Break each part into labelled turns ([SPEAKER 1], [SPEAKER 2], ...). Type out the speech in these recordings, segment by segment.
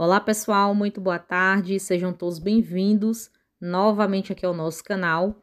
[SPEAKER 1] Olá pessoal, muito boa tarde, sejam todos bem-vindos novamente aqui ao nosso canal.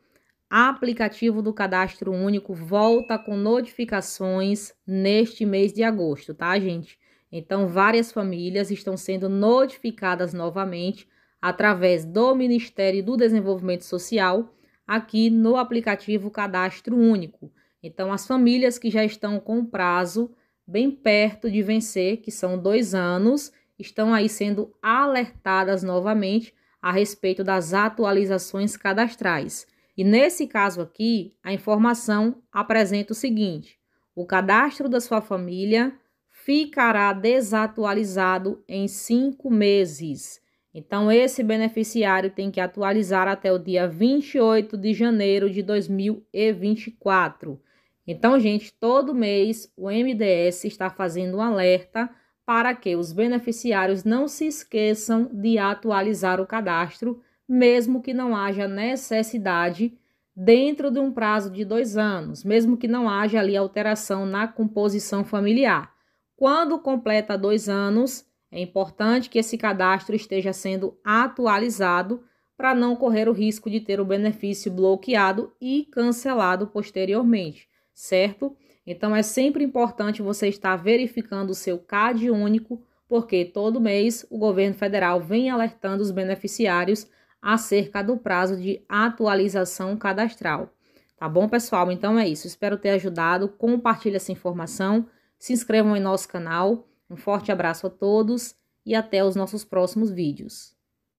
[SPEAKER 1] Aplicativo do Cadastro Único volta com notificações neste mês de agosto, tá, gente? Então, várias famílias estão sendo notificadas novamente através do Ministério do Desenvolvimento Social aqui no aplicativo Cadastro Único. Então, as famílias que já estão com prazo bem perto de vencer, que são dois anos, estão aí sendo alertadas novamente a respeito das atualizações cadastrais. E nesse caso aqui, a informação apresenta o seguinte: o cadastro da sua família ficará desatualizado em cinco meses. Então, esse beneficiário tem que atualizar até o dia 28 de janeiro de 2024. Então, gente, todo mês o MDS está fazendo um alerta para que os beneficiários não se esqueçam de atualizar o cadastro, mesmo que não haja necessidade dentro de um prazo de dois anos, mesmo que não haja ali alteração na composição familiar. Quando completa dois anos, é importante que esse cadastro esteja sendo atualizado para não correr o risco de ter o benefício bloqueado e cancelado posteriormente, certo? Então é sempre importante você estar verificando o seu CAD único, porque todo mês o governo federal vem alertando os beneficiários acerca do prazo de atualização cadastral. Tá bom, pessoal? Então é isso. Espero ter ajudado. Compartilhe essa informação. Se inscrevam em nosso canal. Um forte abraço a todos e até os nossos próximos vídeos.